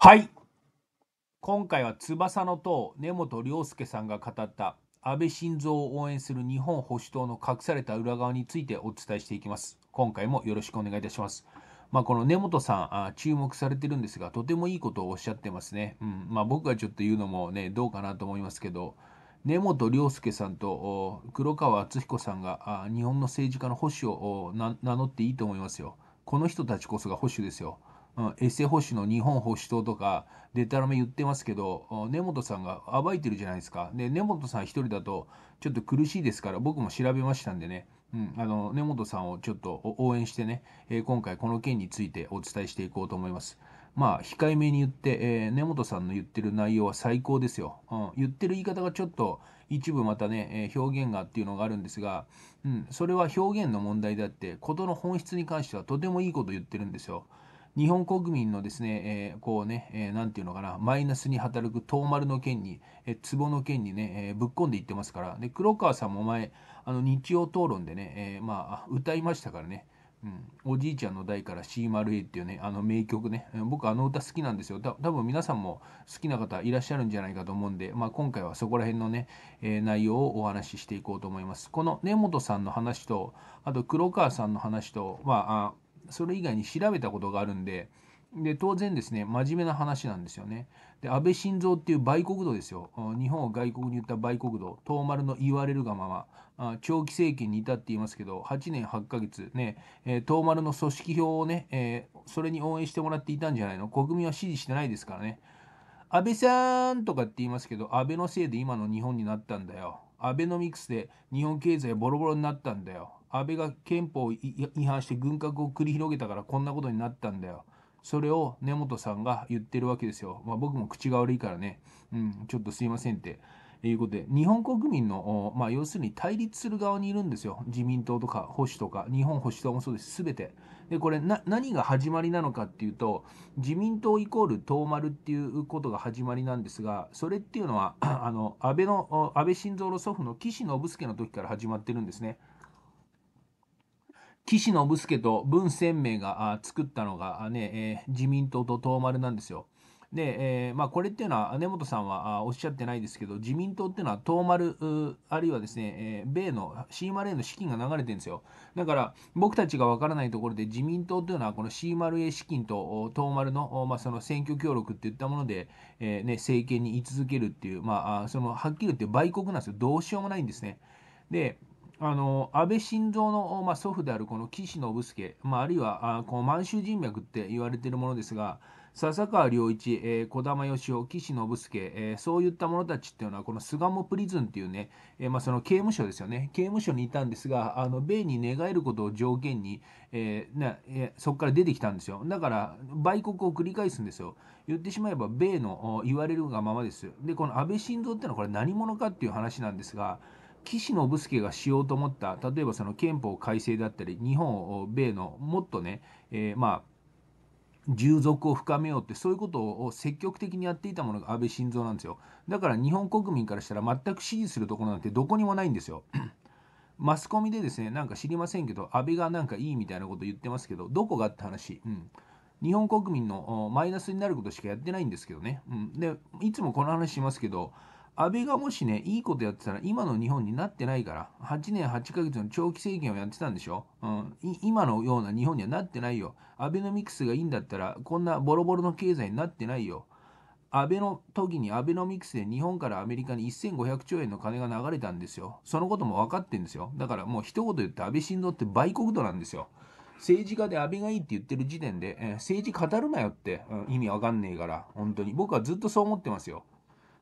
はい今回は翼の塔根本亮介さんが語った安倍晋三を応援する日本保守党の隠された裏側についてお伝えしていきます今回もよろしくお願いいたしますまあ、この根本さんあ注目されてるんですがとてもいいことをおっしゃってますね、うんまあ、僕がちょっと言うのもねどうかなと思いますけど根本亮介さんと黒川敦彦さんが日本の政治家の保守を名乗っていいと思いますよこの人たちこそが保守ですようん、エッセイ保守の日本保守党とか、でたらめ言ってますけど、根本さんが暴いてるじゃないですか。で、根本さん一人だと、ちょっと苦しいですから、僕も調べましたんでね、うん、あの根本さんをちょっと応援してね、えー、今回この件についてお伝えしていこうと思います。まあ、控えめに言って、えー、根本さんの言ってる内容は最高ですよ。うん、言ってる言い方がちょっと一部またね、えー、表現がっていうのがあるんですが、うん、それは表現の問題であって、事の本質に関してはとてもいいこと言ってるんですよ。日本国民のですね、えー、こうね、えー、ていうのかな、マイナスに働く遠丸の件に、えー、壺の件にね、えー、ぶっ込んでいってますから、で、黒川さんも前、あの、日曜討論でね、えまあ、歌いましたからね、うん、おじいちゃんの代から c a っていうね、あの名曲ね、僕あの歌好きなんですよ。た多分皆さんも好きな方いらっしゃるんじゃないかと思うんで、まあ、今回はそこら辺のね、えー、内容をお話ししていこうと思います。この根本さんの話と、あと黒川さんの話と、まあそれ以外に調べたことがあるんで、で当然ですね、真面目な話なんですよね。で、安倍晋三っていう売国道ですよ。日本を外国に言った売国度、東丸の言われるがまま、あ長期政権にいたって言いますけど、8年8ヶ月ね、え東丸の組織票をね、えそれに応援してもらっていたんじゃないの国民は支持してないですからね。安倍さんとかって言いますけど、安倍のせいで今の日本になったんだよ。アベノミクスで日本経済ボロボロになったんだよ。安倍が憲法違反して軍拡を繰り広げたからこんなことになったんだよ。それを根本さんが言ってるわけですよ。まあ、僕も口が悪いからね、うん、ちょっとすいませんって。いうことで、日本国民の、まあ、要するに対立する側にいるんですよ。自民党とか保守とか、日本保守党もそうです、すべて。で、これな、何が始まりなのかっていうと、自民党イコール党丸っていうことが始まりなんですが、それっていうのは、あの、安倍の、安倍晋三の祖父の岸信介の時から始まってるんですね。岸信介と文鮮明が作ったのがね、えー、自民党と東丸なんですよ。で、えー、まあ、これっていうのは根本さんはおっしゃってないですけど自民党っていうのは東丸あるいはですね、えー、米の c m a の資金が流れてるんですよだから僕たちがわからないところで自民党というのはこの c m a 資金と東丸の,、まあ、その選挙協力っていったもので、えー、ね、政権に居続けるっていう、まあ、そのはっきり言って売国なんですよどうしようもないんですね。であの安倍晋三の、まあ、祖父であるこの岸信介、まあ、あるいはあこの満州人脈って言われているものですが笹川良一、えー、児玉義雄岸信介、えー、そういった者たちっていうのはこの巣鴨プリズンっていうね、えー、まあ、その刑務所ですよね刑務所にいたんですがあの米に寝返ることを条件に、えなえそこから出てきたんですよだから売国を繰り返すんですよ言ってしまえば米の言われるがままですでこの安倍晋三っていうのはこれ何者かっていう話なんですが岸信介がしようと思った例えばその憲法改正だったり日本を米のもっとね、えー、まあ従属を深めようってそういうことを積極的にやっていたものが安倍晋三なんですよだから日本国民からしたら全く支持するところなんてどこにもないんですよ マスコミでですねなんか知りませんけど安倍がなんかいいみたいなこと言ってますけどどこがって話、うん、日本国民のマイナスになることしかやってないんですけどね、うん、でいつもこの話しますけど安倍がもしね、いいことやってたら今の日本になってないから、8年8ヶ月の長期政権をやってたんでしょ、うん、今のような日本にはなってないよ。アベノミクスがいいんだったら、こんなボロボロの経済になってないよ。安倍の時にアベノミクスで日本からアメリカに1500兆円の金が流れたんですよ。そのことも分かってるんですよ。だからもう一言言って安倍晋三って売国土なんですよ。政治家で安倍がいいって言ってる時点で、えー、政治語るなよって、うん、意味わかんねえから、本当に。僕はずっとそう思ってますよ。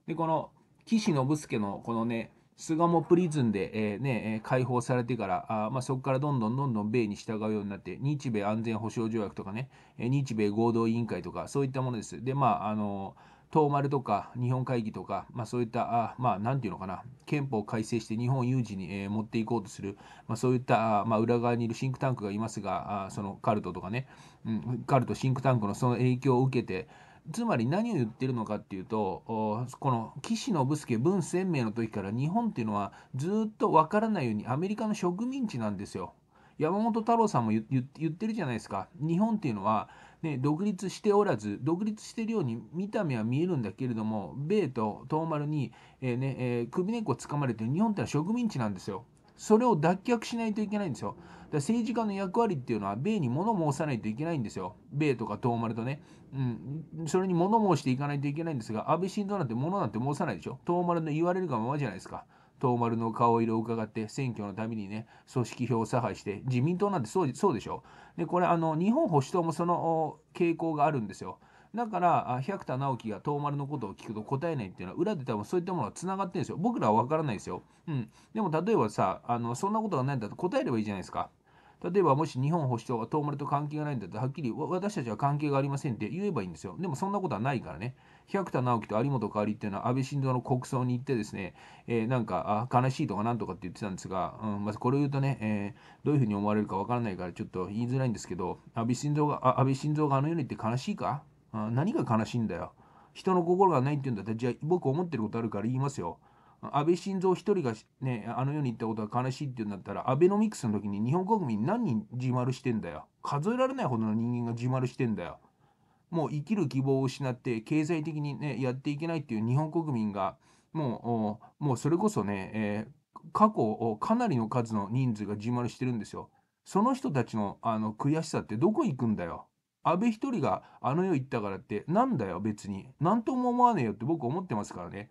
で、この岸信介のこのね巣鴨プリズンで、えー、ね、解放されてから、あまあ、そこからどんどんどんどん米に従うようになって、日米安全保障条約とかね、日米合同委員会とか、そういったものです。で、まあ、あの、東丸とか日本会議とか、まあ、そういった、あまあ、なんていうのかな、憲法改正して日本有事に、えー、持っていこうとする、まあ、そういったあ、まあ、裏側にいるシンクタンクがいますが、あそのカルトとかね、うん、カルト、シンクタンクのその影響を受けて、つまり何を言ってるのかっていうとこの岸信介文鮮明の時から日本っていうのはずっと分からないようにアメリカの植民地なんですよ。山本太郎さんも言ってるじゃないですか日本っていうのは、ね、独立しておらず独立してるように見た目は見えるんだけれども米と東丸に、えーねえー、首根っこつかまれてる日本ってのは植民地なんですよ。それを脱却しないといけないんですよ。だから政治家の役割っていうのは、米に物申さないといけないんですよ。米とか東丸とね。うん。それに物申していかないといけないんですが、安倍晋三なんて物なんて申さないでしょ。東丸の言われるがままじゃないですか。東丸の顔色を伺って選挙のためにね、組織票を差配して、自民党なんてそうでしょ。で、これ、あの、日本保守党もその傾向があるんですよ。だから百田直樹が遠丸のことを聞くと答えないっていうのは裏で多分そういったものがつながってるんですよ僕らは分からないですよ、うん、でも例えばさあのそんなことがないんだと答えればいいじゃないですか例えばもし日本保守党が遠丸と関係がないんだったらはっきり私たちは関係がありませんって言えばいいんですよでもそんなことはないからね百田直樹と有本香りっていうのは安倍晋三の国葬に行ってですね、えー、なんかあ悲しいとかなんとかって言ってたんですが、うん、まずこれを言うとね、えー、どういうふうに思われるかわからないからちょっと言いづらいんですけど安倍晋三が安倍晋三があの世に行って悲しいか何が悲しいんだよ。人の心がないって言うんだったら、じゃあ僕思ってることあるから言いますよ。安倍晋三一人がね、あの世に行ったことは悲しいって言うんだったら、アベノミクスの時に日本国民何人自丸してんだよ。数えられないほどの人間が自丸してんだよ。もう生きる希望を失って、経済的にね、やっていけないっていう日本国民が、もう、もうそれこそね、えー、過去、かなりの数の人数が自丸してるんですよ。その人たちのあの悔しさってどこ行くんだよ。安倍一人があの世行ったからってなんだよ別に何とも思わねえよって僕思ってますからね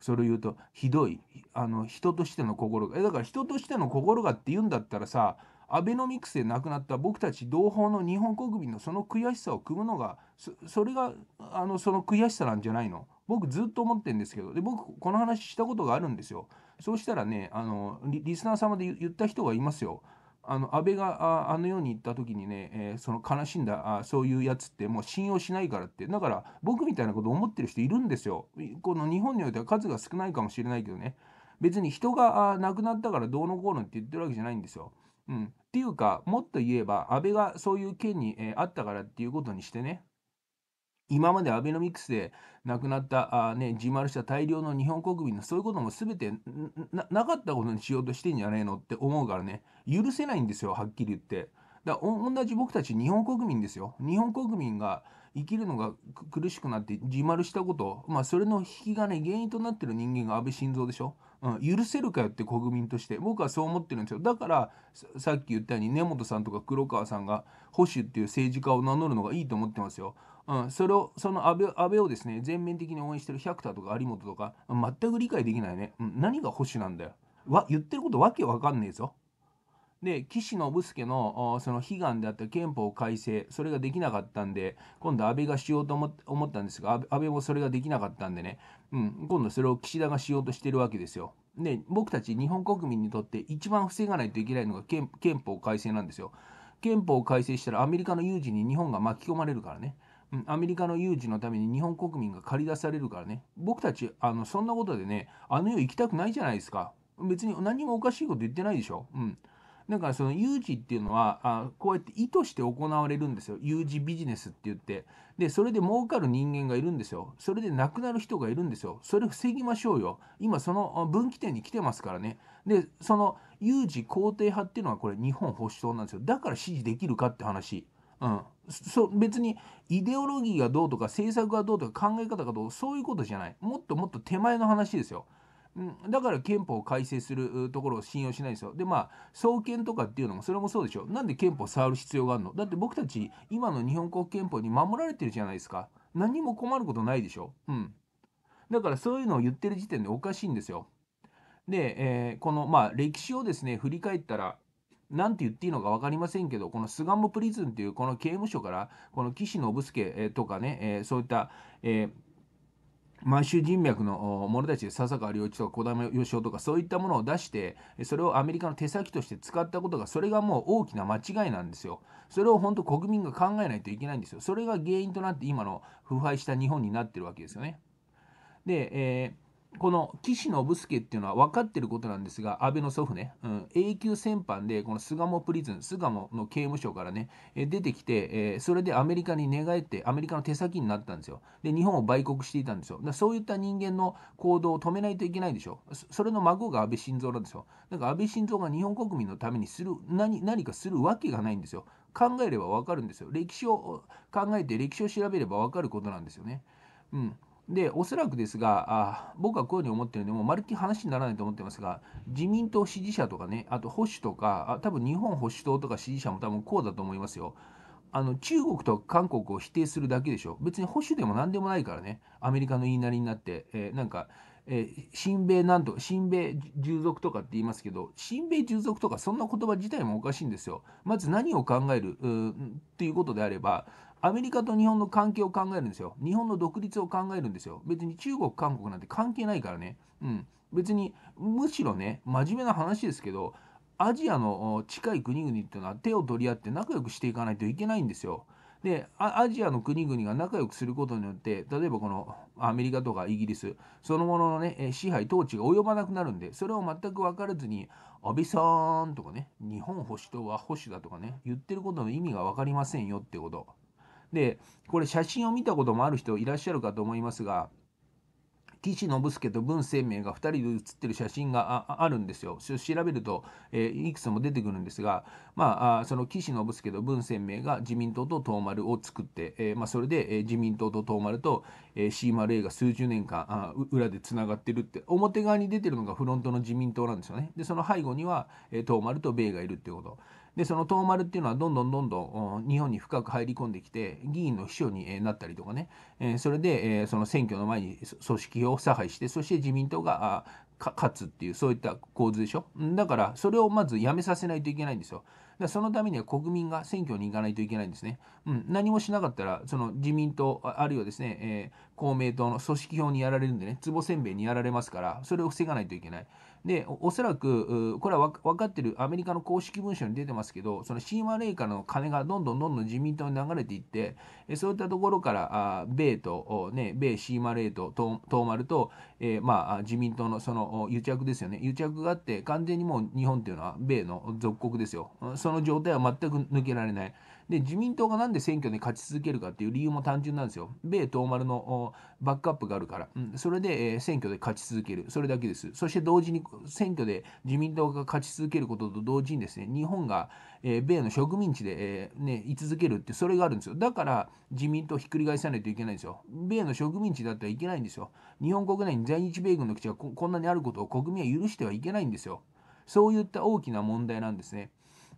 それを言うとひどいあの人としての心がえだから人としての心がって言うんだったらさアベノミクスで亡くなった僕たち同胞の日本国民のその悔しさを汲むのがそれがあのその悔しさなんじゃないの僕ずっと思ってるんですけどで僕この話したことがあるんですよそうしたらねあのリスナー様で言った人がいますよあの安倍があの世に行った時にね、えー、その悲しんだあそういうやつってもう信用しないからってだから僕みたいなこと思ってる人いるんですよ。この日本においては数が少ないかもしれないけどね別に人が亡くなったからどうのこうのって言ってるわけじゃないんですよ。うん、っていうかもっと言えば安倍がそういう件に、えー、あったからっていうことにしてね今までアベノミクスで亡くなったあ、ね、自丸した大量の日本国民のそういうことも全てなかったことにしようとしてんじゃねえのって思うからね許せないんですよはっきり言って。だ同じ僕たち日本国民ですよ。日本国民が生きるのが苦しくなって自丸したこと、まあ、それの引き金、原因となってる人間が安倍晋三でしょ。うん、許せるかよって国民として僕はそう思ってるんですよだからさっき言ったように根本さんとか黒川さんが保守っていう政治家を名乗るのがいいと思ってますようん、それをその安倍安倍をですね全面的に応援してる百田とか有本とか全く理解できないね、うん、何が保守なんだよわ言ってることわけわかんねえぞで岸信介のその悲願であった憲法改正それができなかったんで今度安倍がしようと思ったんですが安倍もそれができなかったんでね、うん、今度それを岸田がしようとしてるわけですよ。で僕たち日本国民にとって一番防がないといけないのが憲法改正なんですよ。憲法改正したらアメリカの有事に日本が巻き込まれるからね。うん、アメリカの有事のために日本国民が駆り出されるからね僕たちあのそんなことでねあの世行きたくないじゃないですか別に何もおかしいこと言ってないでしょうんだからその有事っていうのはあこうやって意図して行われるんですよ有事ビジネスって言ってでそれで儲かる人間がいるんですよそれで亡くなる人がいるんですよそれ防ぎましょうよ今その分岐点に来てますからねでその有事肯定派っていうのはこれ日本保守党なんですよだから支持できるかって話うん、そ別にイデオロギーがどうとか政策がどうとか考え方がどうそういうことじゃないもっともっと手前の話ですよ。だから憲法を改正するところを信用しないですよ。でまあ創建とかっていうのもそれもそうでしょ。なんで憲法触る必要があるのだって僕たち今の日本国憲法に守られてるじゃないですか。何も困ることないでしょ。うん。だからそういうのを言ってる時点でおかしいんですよ。で、えー、このまあ歴史をですね振り返ったら何て言っていいのか分かりませんけどこの巣鴨プリズンというこの刑務所からこの岸信介とかね、えー、そういった、えー満州人脈の者たちで笹川良一とか児玉義雄とかそういったものを出してそれをアメリカの手先として使ったことがそれがもう大きな間違いなんですよそれを本当国民が考えないといけないんですよそれが原因となって今の腐敗した日本になってるわけですよねで、えーこの岸信介っていうのは分かってることなんですが、安倍の祖父ね、うん、永久戦犯で、この巣鴨プリズン、巣鴨の刑務所からね、え出てきて、えー、それでアメリカに寝返って、アメリカの手先になったんですよ。で、日本を売国していたんですよ。だそういった人間の行動を止めないといけないでしょ。それの孫が安倍晋三なんですよ。だから安倍晋三が日本国民のためにする何、何かするわけがないんですよ。考えれば分かるんですよ。歴史を考えて、歴史を調べれば分かることなんですよね。うん。で、おそらくですが、あ僕はこういうふうに思ってるので、もうまるっきり話にならないと思ってますが、自民党支持者とかね、あと保守とか、あ多分日本保守党とか支持者も多分こうだと思いますよ。あの中国と韓国を否定するだけでしょ。別に保守でも何でもないからね、アメリカの言いなりになって、えー、なんか、えー、親米なんと親米従属とかって言いますけど親米従属とかそんな言葉自体もおかしいんですよ。まず何を考えるっていうことであればアメリカと日本の関係を考えるんですよ。日本の独立を考えるんですよ。別に中国、韓国なんて関係ないからね。うん。別に、むしろね、真面目な話ですけど、アジアの近い国々っていうのは手を取り合って仲良くしていかないといけないんですよ。でアジアの国々が仲良くすることによって例えばこのアメリカとかイギリスそのもののね支配統治が及ばなくなるんでそれを全く分からずに安倍さんとかね日本保守党は保守だとかね言ってることの意味が分かりませんよってこと。でこれ写真を見たこともある人いらっしゃるかと思いますが岸信介と文鮮明が2人で写ってる写真があるんですよ。調べると、えー、いくつも出てくるんですが、まあ、その岸信介と文鮮明が自民党と東丸を作って、えー、まあ、それで、えー、自民党と東丸と、えー、c a が数十年間あ裏でつながってるって表側に出てるのがフロントの自民党なんですよね。でその背後には、えー、東丸と米がいるっていうこと。でその東丸っていうのはどんどんどんどん日本に深く入り込んできて議員の秘書になったりとかね、えそれで、えその選挙の前に組織を差配してそして自民党が勝つっていうそういった構図でしょだからそれをまずやめさせないといけないんですよだそのためには国民が選挙に行かないといけないんですね、うん、何もしなかったらその自民党あるいはですね、えー、公明党の組織票にやられるんでね壺せんべいにやられますからそれを防がないといけないでおそらくこれは分かってるアメリカの公式文書に出てますけどその親和令からの金がどんどんどんどん自民党に流れていってそういったところから米と、ね、米シーマレーと東丸と、えー、まあ、自民党のその癒着ですよね癒着があって完全にもう日本というのは米の属国ですよその状態は全く抜けられない。で、自民党がなんで選挙で勝ち続けるかっていう理由も単純なんですよ。米東丸のバックアップがあるから、うん、それで、え選挙で勝ち続ける、それだけです。そして同時に選挙で自民党が勝ち続けることと同時にですね、日本が、え米の植民地で、えね、居続けるって、それがあるんですよ。だから自民党ひっくり返さないといけないんですよ。米の植民地だったらいけないんですよ。日本国内に在日米軍の基地がこんなにあることを国民は許してはいけないんですよ。そういった大きな問題なんですね。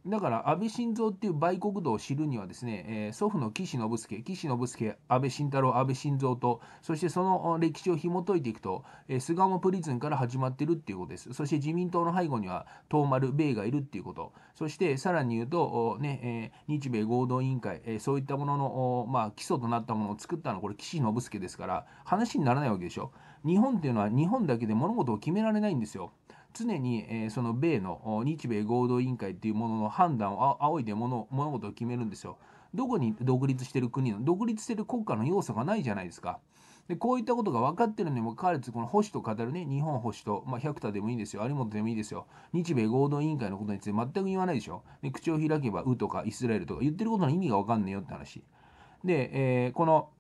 だから安倍晋三っていう売国道を知るにはですね、えー、祖父の岸信介岸信介安倍晋太郎安倍晋三とそしてその歴史を紐解いていくと、えー、菅鴨プリズンから始まってるっていうことですそして自民党の背後には東丸米がいるっていうことそしてさらに言うとね、えー、日米合同委員会、えー、そういったものの、まあ、基礎となったものを作ったのはこれ岸信介ですから話にならないわけでしょ日本っていうのは日本だけで物事を決められないんですよ常に、えー、その米の日米合同委員会っていうものの判断を仰いで物物事を決めるんですよ。どこに独立してる国の独立してる国家の要素がないじゃないですか。でこういったことが分かってるのにもかかわらずこの保守と語るね日本保守と、まあ、百田でもいいですよ有本でもいいですよ日米合同委員会のことについて全く言わないでしょで口を開けば「う」とか「イスラエル」とか言ってることの意味が分かんねえよって話で、えー、この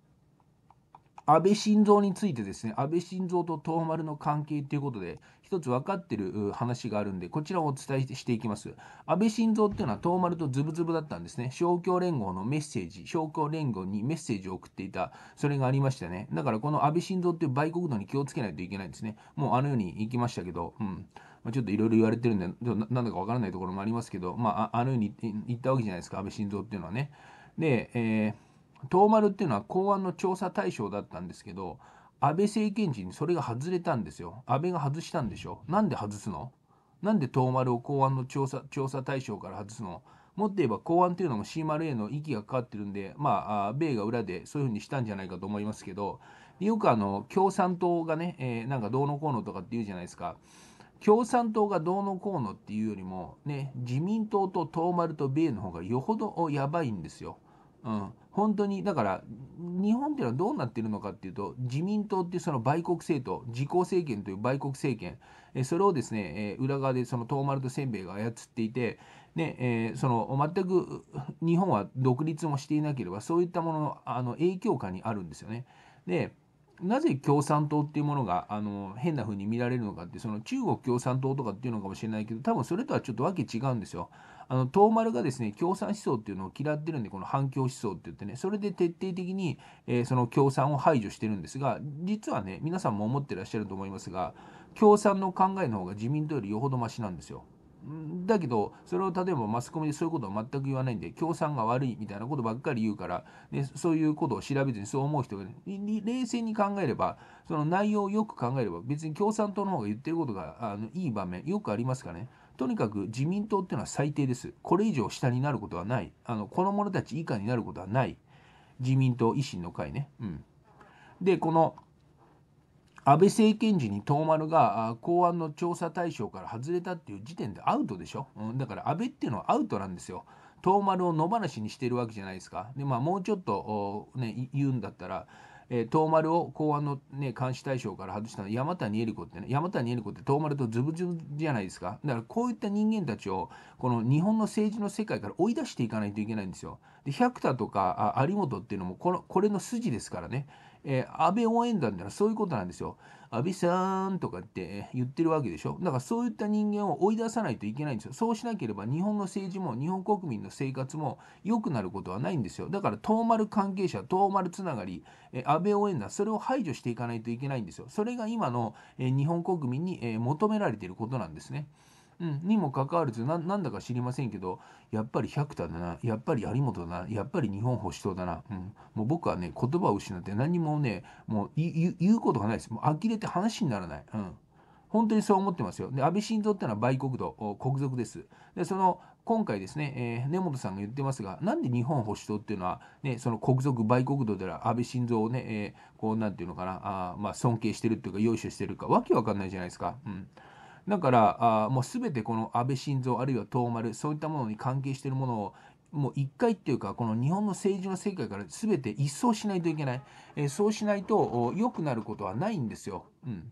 安倍晋三についてですね安倍晋三と東丸の関係ということで一つ分かってる話があるんでこちらをお伝えしていきます安倍晋三っていうのは東丸とズブズブだったんですね勝共連合のメッセージ勝共連合にメッセージを送っていたそれがありましたねだからこの安倍晋三っていう売国度に気をつけないといけないんですねもうあの世に行きましたけどうんまちょっといろいろ言われてるんでなんだかわからないところもありますけど、まあ、あのように行ったわけじゃないですか安倍晋三っていうのはね。で、えー東丸っていうのは公安の調査対象だったんですけど安倍政権時にそれが外れたんですよ安倍が外したんでしょなんで外すのなんで東丸を公安の調査調査対象から外すのもっと言えば公安っていうのも c m a の息がかかってるんで、まあ、米が裏でそういうふうにしたんじゃないかと思いますけど、よくあの共産党がね、えー、なんかどうのこうのとかって言うじゃないですか。共産党がどうのこうのっていうよりも、ね、自民党と東丸と米の方がよほどやばいんですよ。うん、本当にだから日本っていうのはどうなってるのかっていうと自民党っていうその売国政党自公政権という売国政権えそれをですね、え裏側でその東丸とせんべいが操っていて、ねえー、その全く日本は独立もしていなければそういったもののあの影響下にあるんですよね。でなぜ共産党っていうものがあの変な風に見られるのかってその中国共産党とかっていうのかもしれないけど多分それとはちょっとわけ違うんですよ。あの東丸がですね共産思想っていうのを嫌ってるんでこの反共思想って言ってねそれで徹底的に、えー、その共産を排除してるんですが実はね皆さんも思ってらっしゃると思いますが共産の考えの方が自民党よりよほどマシなんですよ。だけどそれを例えばマスコミでそういうことを全く言わないんで共産が悪いみたいなことばっかり言うから、ね、そういうことを調べずにそう思う人が、ね、冷静に考えればその内容をよく考えれば別に共産党の方が言ってることがあのいい場面よくありますからね。とにかく自民党っていうのは最低です。これ以上下になることはない。あの、この者たち以下になることはない。自民党維新の会ね。うん。で、この、安倍政権時に東丸が公安の調査対象から外れたっていう時点でアウトでしょ、うん、だから安倍っていうのはアウトなんですよ。東丸を野放しにしてるわけじゃないですか。でまあもうちょっと、ね、言うんだったらえー、東丸を公安の、ね、監視対象から外したの山谷恵理子ってね山谷恵理子って東丸とズブズブじゃないですかだからこういった人間たちをこの日本の政治の世界から追い出していかないといけないんですよ。で百田とか有本っていうのもこのこれの筋ですからね、えー、安倍応援団ってのはそういうことなんですよ。安倍さんとかって言ってるわけでしょ。だからそういった人間を追い出さないといけないんですよ。そうしなければ日本の政治も日本国民の生活も良くなることはないんですよ。だから遠丸関係者、遠丸つながり、え安倍応援団、それを排除していかないといけないんですよ。それが今の、え日本国民に、え求められていることなんですね。うん、にもかかわらずななんだか知りませんけどやっぱり百田だなやっぱり有本だなやっぱり日本保守党だな、うん、もう僕はね言葉を失って何もねもう言うことがないですもう呆れて話にならない。うん本当にそう思ってますよ。で安倍晋三ってのは売国度、国賊です。で、その今回ですね、えー、根本さんが言ってますが、なんで日本保守党っていうのは、ね、その国賊売国度では安倍晋三をね、えー、こう、なんていうのかな、あまあ、尊敬してるっていうか、容赦してるか、わけわかんないじゃないですか。うんだからあもう全てこの安倍晋三あるいは東丸そういったものに関係しているものをもう一回っていうかこの日本の政治の世界から全て一掃しないといけない、えー、そうしないと良くなることはないんですよ。うん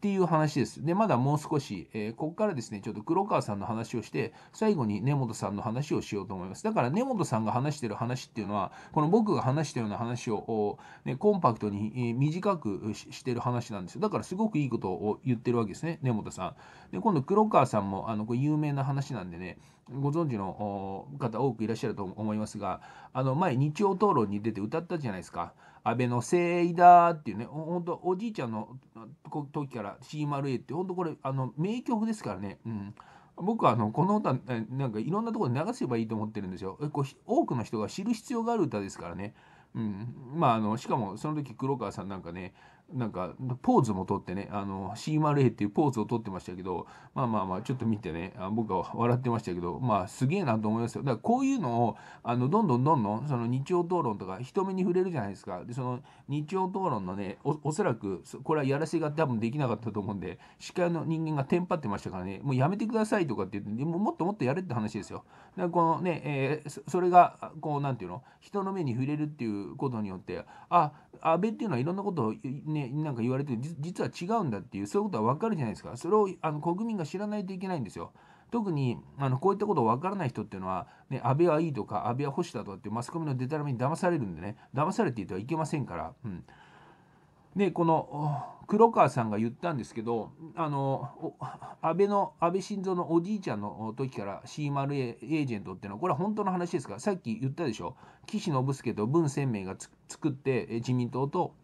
っていう話です。で、まだもう少し、えー、ここからですね、ちょっと黒川さんの話をして、最後に根本さんの話をしようと思います。だから根本さんが話してる話っていうのは、この僕が話したような話を、ね、コンパクトに、え短くしてる話なんですよ。だからすごくいいことを言ってるわけですね、根本さん。で、今度黒川さんも、あの、これ有名な話なんでね、ご存知の方多くいらっしゃると思いますが、あの、前日曜討論に出て歌ったじゃないですか。安倍のせいだっていうね、ほんとおじいちゃんの時から CMRA って、ほんとこれ、あの、名曲ですからね。うん僕はあのこの歌なんかいろんなところで流せばいいと思ってるんですよ。こう多くの人が知る必要がある歌ですからね。うん、まああのしかもその時黒川さんなんかねなんかポーズも取ってね、あの C0A っていうポーズをとってましたけど、まあまあまあ、ちょっと見てね、あ僕は笑ってましたけど、まあすげえなと思いますよ。だからこういうのを、あのどんどんどんどん、その日曜討論とか、人目に触れるじゃないですか。で、その日曜討論のね、おおそらく、これはやらせが多分できなかったと思うんで、司会の人間がテンパってましたからね、もうやめてくださいとかって言って、ももっともっとやれって話ですよ。このね、えー、それがこう何て言うの人の目に触れるっていうことによってあ安倍っていうのはいろんなことを、ね、なんか言われて実は違うんだっていうそういうことは分かるじゃないですかそれをあの国民が知らないといけないんですよ。特にあのこういったことを分からない人っていうのは、ね、安倍はいいとか安倍は保守だとかってマスコミのデタラメに騙されるんでね騙されていてはいけませんから、うん、でこの黒川さんが言ったんですけどあの安倍の安倍晋三のおじいちゃんの時から CMR エージェントっていうのはこれは本当の話ですからさっき言ったでしょ岸信介と文鮮明が作って自民党と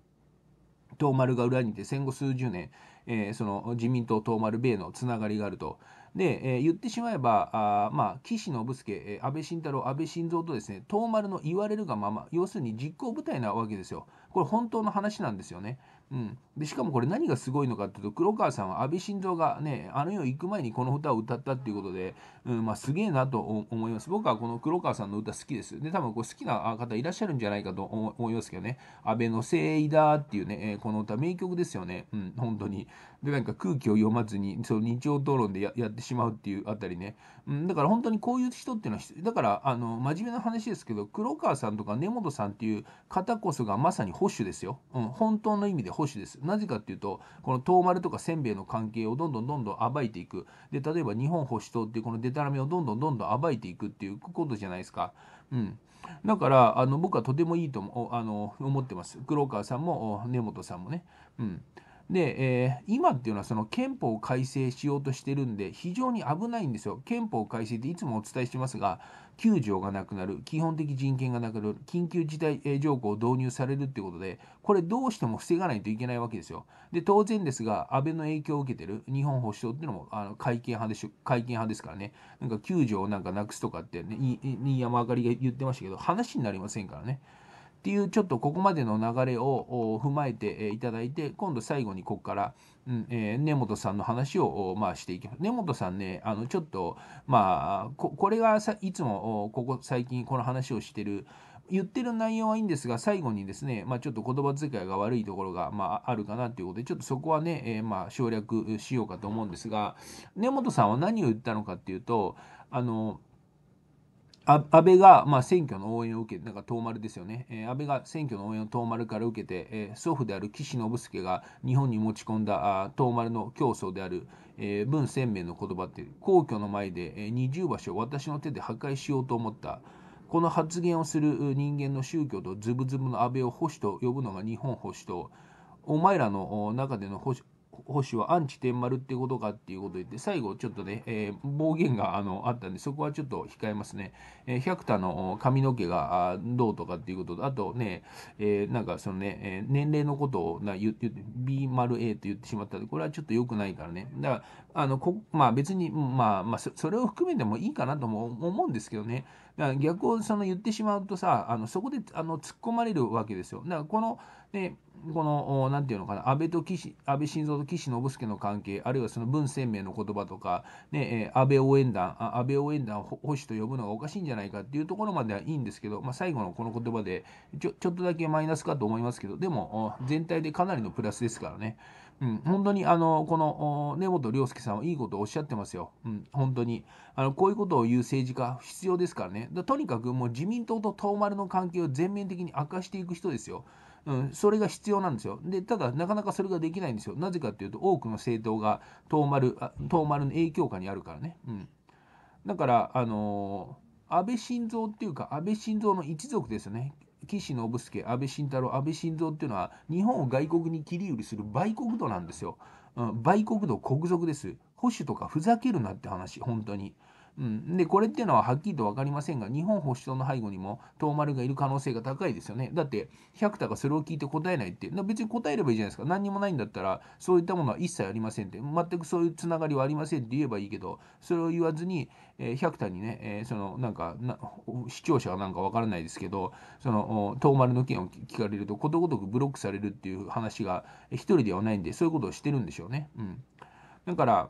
東丸が裏にいて戦後数十年、えー、その自民党東丸米のつながりがあるとで、えー、言ってしまえば、あまあ、岸信介、安倍晋太郎、安倍晋三とですね、東丸の言われるがまま、要するに実行部隊なわけですよ。これ本当の話なんですよね。うん、でしかもこれ何がすごいのかっていうと黒川さんは安倍晋三がねあの世行く前にこの歌を歌ったっていうことで、うんまあ、すげえなと思います僕はこの黒川さんの歌好きですで多分こう好きな方いらっしゃるんじゃないかと思いますけどね「安倍のせいだ」っていうね、えこの歌名曲ですよねうん本当にでなんか空気を読まずにその日曜討論でやってしまうっていうあたりね、うん、だから本当にこういう人っていうのはだからあの真面目な話ですけど黒川さんとか根本さんっていう方こそがまさに保守ですよ、うん、本当の意味で保守ですなぜかっていうとこの遠丸とかせんべいの関係をどんどんどんどん暴いていくで例えば日本保守党っていうこのデタラメをどんどんどんどん暴いていくっていうことじゃないですか。うん、だからあの僕はとてもいいとあの思ってます。黒川さんも根本さんもね。うんで、えー、今っていうのはその憲法を改正しようとしてるんで、非常に危ないんですよ。憲法改正っていつもお伝えしてますが、9条がなくなる、基本的人権がなくなる、緊急事態条項を導入されるってことで、これどうしても防がないといけないわけですよ。で、当然ですが、安倍の影響を受けてる日本保守党っていうのもあの会見派でしょ、会派ですからね、なんか9条をなんかなくすとかって、ね、新山あかりが言ってましたけど、話になりませんからね。っていうちょっとここまでの流れを踏まえていただいて今度最後にここから、うんえー、根本さんの話を、まあ、していきます根本さんねあのちょっとまあこれがいつもここ最近この話をしてる言ってる内容はいいんですが最後にですね、まあ、ちょっと言葉遣いが悪いところが、まあ、あるかなということでちょっとそこはね、えー、まあ、省略しようかと思うんですが根本さんは何を言ったのかっていうとあの安倍が、まあ、選挙の応援を受けなんか遠丸ですよね、えー、安倍が選挙の応援を遠丸から受けて、えー、祖父である岸信介が日本に持ち込んだあ遠丸の教祖である、えー、文鮮明の言葉って皇居の前で、えー、二重橋を私の手で破壊しようと思ったこの発言をする人間の宗教とズブズブの安倍を保守と呼ぶのが日本保守と、お前らの中での保守保守はアンチ天丸ってことかっていうこと言って、最後ちょっとね、えー、暴言があのあったんで、そこはちょっと控えますね。えー、百田の髪の毛がどうとかっていうことと、あとね、えー、なんかそのね、えー、年齢のことをな言って、B 丸 A と言ってしまったで、これはちょっと良くないからね。だから、あのこまあ別に、まあ、まあそれを含めてもいいかなとも思うんですけどね。だから逆をその言ってしまうとさあのそこであの突っ込まれるわけですよだからこの、ね、この何て言うのかな安倍と岸安倍晋三と岸信介の関係あるいはその文鮮明の言葉とか、ね、安倍応援団安倍応援団保守と呼ぶのがおかしいんじゃないかっていうところまではいいんですけど、まあ、最後のこの言葉でちょちょっとだけマイナスかと思いますけどでも全体でかなりのプラスですからね。うん、本当にあのこの根本良介さんはいいことをおっしゃってますよ、うん、本当にあのこういうことを言う政治家、必要ですからね、だとにかくもう自民党と東丸の関係を全面的に明かしていく人ですよ。うん、それが必要なんですよ。で、ただ、なかなかそれができないんですよ。なぜかというと、多くの政党が東丸東丸の影響下にあるからね。うん、だから、あの安倍晋三っていうか安倍晋三の一族ですよね岸信介安倍晋太郎安倍晋三っていうのは日本を外国に切り売りする売国土なんですよ、うん、売国土国賊です保守とかふざけるなって話本当にうん、でこれっていうのははっきりと分かりませんが日本保守党の背後にも東丸がいる可能性が高いですよねだって百田がそれを聞いて答えないって別に答えればいいじゃないですか何にもないんだったらそういったものは一切ありませんって全くそういうつながりはありませんって言えばいいけどそれを言わずに、えー、百田にね、えー、そのなんか視聴者はなんか分からないですけどその東丸の件を聞かれるとことごとくブロックされるっていう話が一人ではないんでそういうことをしてるんでしょうね。うん、だから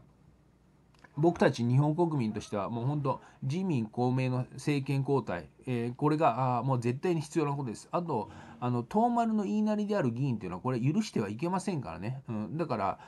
僕たち日本国民としてはもう本当自民公明の政権交代、えー、これがあもう絶対に必要なことですあとあの東丸の言いなりである議員というのはこれ許してはいけませんからね、うん、だから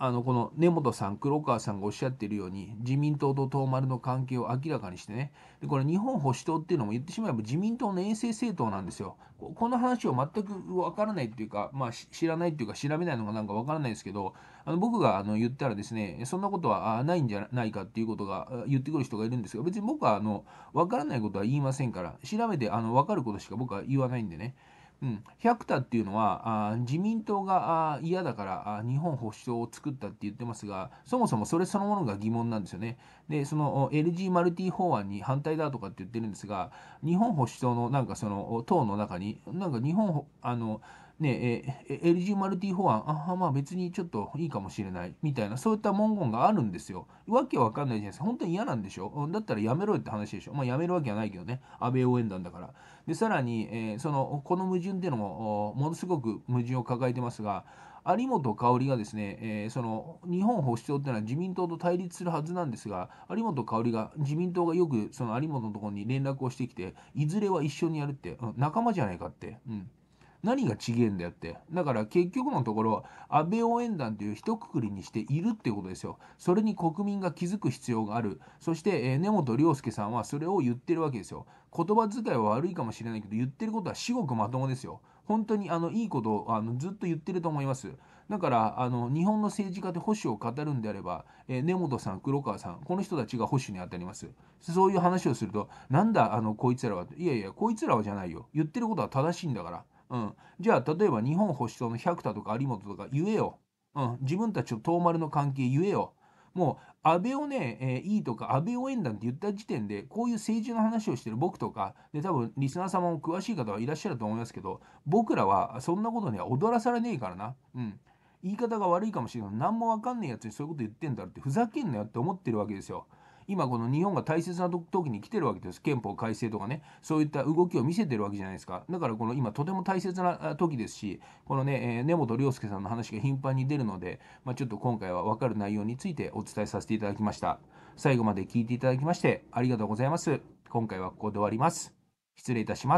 あのこの根本さん、黒川さんがおっしゃっているように、自民党と東丸の関係を明らかにしてね、でこれ、日本保守党っていうのも言ってしまえば自民党の衛星政党なんですよ。この話を全く分からないっていうか、まあ、知らないっていうか、調べないのがなんか分からないですけど、あの僕があの言ったらですね、そんなことはないんじゃないかっていうことが言ってくる人がいるんですが、別に僕はあの分からないことは言いませんから、調べてあの分かることしか僕は言わないんでね。うん、百田っていうのはあ自民党があ嫌だからあ日本保守党を作ったって言ってますがそもそもそれそのものが疑問なんですよね。でその LG マルティ法案に反対だとかって言ってるんですが日本保守党のなんかその党の中になんか日本あのねえ、え LG マルティ法案、あまあ別にちょっといいかもしれないみたいな、そういった文言があるんですよ。わけわかんないじゃないですか。本当に嫌なんでしょだったらやめろよって話でしょ。まあやめるわけはないけどね。安倍応援団だから。で、さらに、えー、その、この矛盾っていうのも、ものすごく矛盾を抱えてますが、有本香織がですね、えー、その日本保守党っていうのは自民党と対立するはずなんですが、有本香織が自民党がよくその有本のところに連絡をしてきて、いずれは一緒にやるって、うん、仲間じゃないかって、うん、何が違えんだよってだから結局のところ安倍応援団という一括りにしているってことですよそれに国民が気づく必要があるそして、えー、根本良介さんはそれを言ってるわけですよ言葉遣いは悪いかもしれないけど言ってることは至極まともですよ本当にあのいいことをあのずっと言ってると思いますだからあの日本の政治家で保守を語るんであれば、えー、根本さん黒川さんこの人たちが保守に当たりますそういう話をするとなんだあのこいつらはいやいやこいつらはじゃないよ言ってることは正しいんだからうん、じゃあ例えば日本保守党の百田とか有本とか言えよ、うん、自分たちと遠丸の関係言えよもう安倍をね、えー、いいとか安倍応援団って言った時点でこういう政治の話をしてる僕とかで多分リスナー様も詳しい方はいらっしゃると思いますけど僕らはそんなことには踊らされねえからな、うん、言い方が悪いかもしれない何も分かんねえやつにそういうこと言ってんだろってふざけんなよって思ってるわけですよ。今この日本が大切な時に来てるわけです憲法改正とかねそういった動きを見せてるわけじゃないですかだからこの今とても大切な時ですしこのね、え根本亮介さんの話が頻繁に出るので、まあ、ちょっと今回は分かる内容についてお伝えさせていただきました最後まで聞いていただきましてありがとうございます今回はここで終わります失礼いたします